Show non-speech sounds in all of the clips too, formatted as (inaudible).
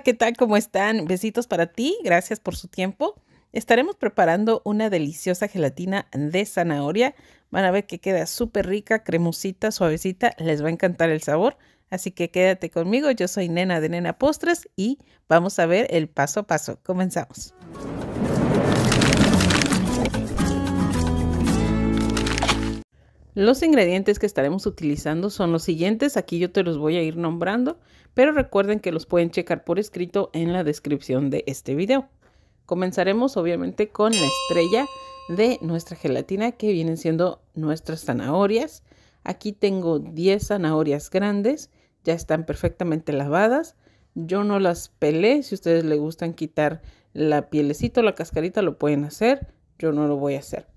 ¿qué tal? ¿Cómo están? Besitos para ti. Gracias por su tiempo. Estaremos preparando una deliciosa gelatina de zanahoria. Van a ver que queda súper rica, cremosita, suavecita. Les va a encantar el sabor. Así que quédate conmigo. Yo soy Nena de Nena Postres y vamos a ver el paso a paso. Comenzamos. Los ingredientes que estaremos utilizando son los siguientes, aquí yo te los voy a ir nombrando, pero recuerden que los pueden checar por escrito en la descripción de este video. Comenzaremos obviamente con la estrella de nuestra gelatina que vienen siendo nuestras zanahorias. Aquí tengo 10 zanahorias grandes, ya están perfectamente lavadas. Yo no las pelé, si ustedes le gustan quitar la pielecito, o la cascarita lo pueden hacer, yo no lo voy a hacer.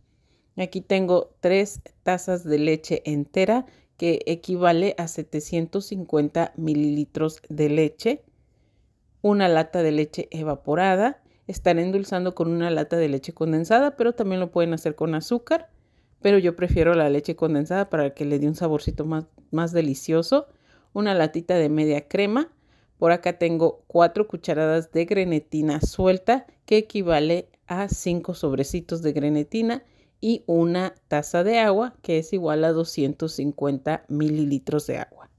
Aquí tengo tres tazas de leche entera que equivale a 750 mililitros de leche, una lata de leche evaporada. Estaré endulzando con una lata de leche condensada, pero también lo pueden hacer con azúcar. Pero yo prefiero la leche condensada para que le dé un saborcito más, más delicioso. Una latita de media crema. Por acá tengo 4 cucharadas de grenetina suelta, que equivale a 5 sobrecitos de grenetina y una taza de agua, que es igual a 250 mililitros de agua.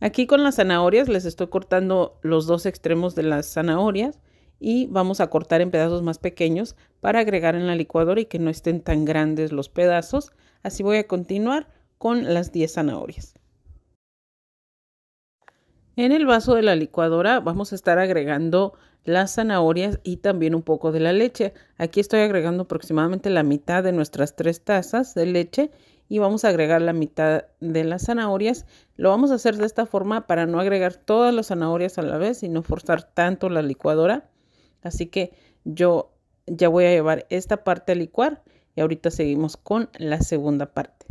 Aquí con las zanahorias les estoy cortando los dos extremos de las zanahorias y vamos a cortar en pedazos más pequeños para agregar en la licuadora y que no estén tan grandes los pedazos. Así voy a continuar con las 10 zanahorias. En el vaso de la licuadora vamos a estar agregando las zanahorias y también un poco de la leche. Aquí estoy agregando aproximadamente la mitad de nuestras tres tazas de leche y vamos a agregar la mitad de las zanahorias. Lo vamos a hacer de esta forma para no agregar todas las zanahorias a la vez y no forzar tanto la licuadora. Así que yo ya voy a llevar esta parte a licuar y ahorita seguimos con la segunda parte.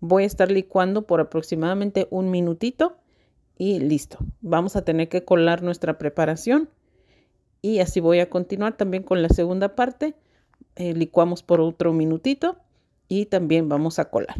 Voy a estar licuando por aproximadamente un minutito y listo. Vamos a tener que colar nuestra preparación y así voy a continuar también con la segunda parte. Eh, licuamos por otro minutito y también vamos a colar.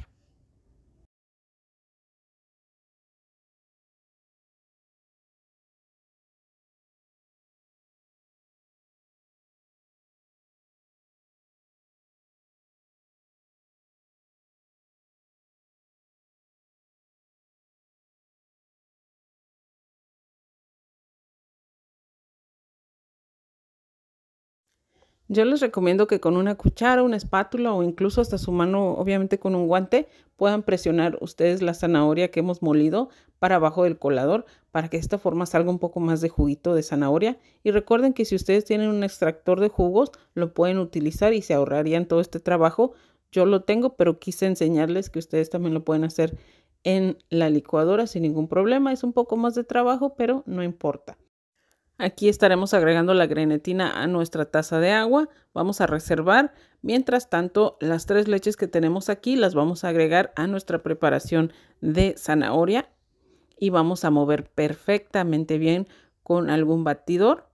Yo les recomiendo que con una cuchara, una espátula o incluso hasta su mano, obviamente con un guante, puedan presionar ustedes la zanahoria que hemos molido para abajo del colador para que de esta forma salga un poco más de juguito de zanahoria. Y recuerden que si ustedes tienen un extractor de jugos, lo pueden utilizar y se ahorrarían todo este trabajo. Yo lo tengo, pero quise enseñarles que ustedes también lo pueden hacer en la licuadora sin ningún problema. Es un poco más de trabajo, pero no importa. Aquí estaremos agregando la grenetina a nuestra taza de agua. Vamos a reservar. Mientras tanto, las tres leches que tenemos aquí las vamos a agregar a nuestra preparación de zanahoria y vamos a mover perfectamente bien con algún batidor.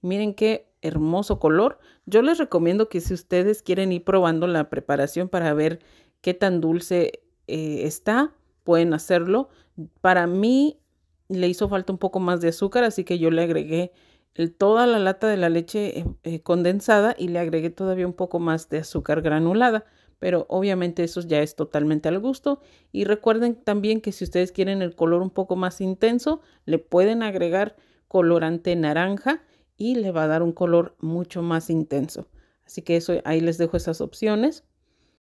Miren qué hermoso color. Yo les recomiendo que si ustedes quieren ir probando la preparación para ver qué tan dulce eh, está, pueden hacerlo. Para mí le hizo falta un poco más de azúcar, así que yo le agregué toda la lata de la leche eh, eh, condensada y le agregué todavía un poco más de azúcar granulada. Pero obviamente eso ya es totalmente al gusto. Y recuerden también que si ustedes quieren el color un poco más intenso, le pueden agregar colorante naranja y le va a dar un color mucho más intenso. Así que eso, ahí les dejo esas opciones.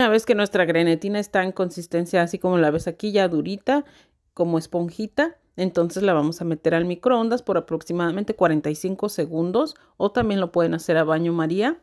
Una vez que nuestra grenetina está en consistencia así como la ves aquí, ya durita, como esponjita, entonces la vamos a meter al microondas por aproximadamente 45 segundos o también lo pueden hacer a baño María.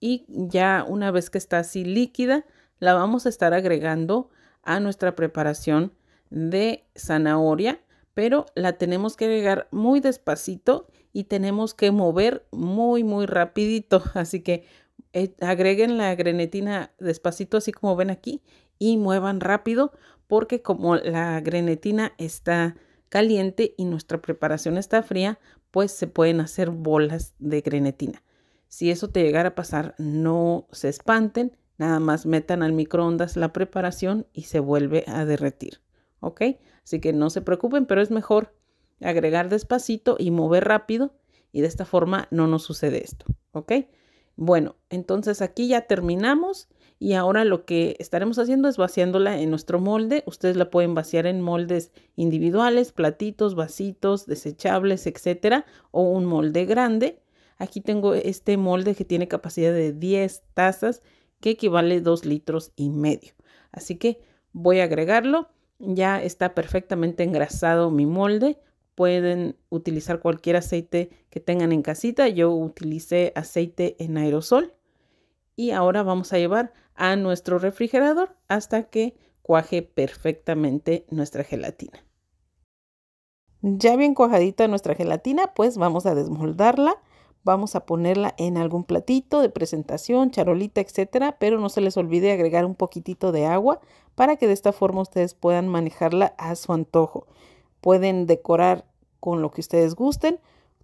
Y ya una vez que está así líquida, la vamos a estar agregando a nuestra preparación de zanahoria, pero la tenemos que agregar muy despacito y tenemos que mover muy, muy rapidito. (laughs) Así que eh, agreguen la grenetina despacito, así como ven aquí, y muevan rápido porque como la grenetina está caliente y nuestra preparación está fría, pues se pueden hacer bolas de grenetina. Si eso te llegara a pasar, no se espanten, nada más metan al microondas la preparación y se vuelve a derretir. ¿Ok? Así que no se preocupen, pero es mejor agregar despacito y mover rápido y de esta forma no nos sucede esto. ¿Ok? Bueno, entonces aquí ya terminamos y ahora lo que estaremos haciendo es vaciándola en nuestro molde. Ustedes la pueden vaciar en moldes individuales, platitos, vasitos, desechables, etcétera, o un molde grande. Aquí tengo este molde que tiene capacidad de 10 tazas, que equivale a 2 litros y medio. Así que voy a agregarlo. Ya está perfectamente engrasado mi molde. Pueden utilizar cualquier aceite que tengan en casita. Yo utilicé aceite en aerosol. Y ahora vamos a llevar a nuestro refrigerador hasta que cuaje perfectamente nuestra gelatina. Ya bien cuajadita nuestra gelatina, pues vamos a desmoldarla, vamos a ponerla en algún platito de presentación, charolita, etcétera, pero no se les olvide agregar un poquitito de agua para que de esta forma ustedes puedan manejarla a su antojo. Pueden decorar con lo que ustedes gusten,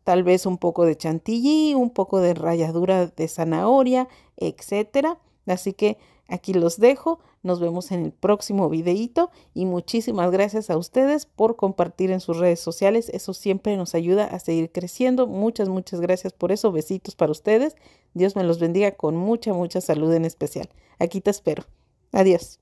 tal vez un poco de chantilly, un poco de ralladura de zanahoria, etcétera Así que aquí los dejo, nos vemos en el próximo videíto y muchísimas gracias a ustedes por compartir en sus redes sociales, eso siempre nos ayuda a seguir creciendo. Muchas, muchas gracias por eso, besitos para ustedes, Dios me los bendiga con mucha, mucha salud en especial. Aquí te espero. Adiós.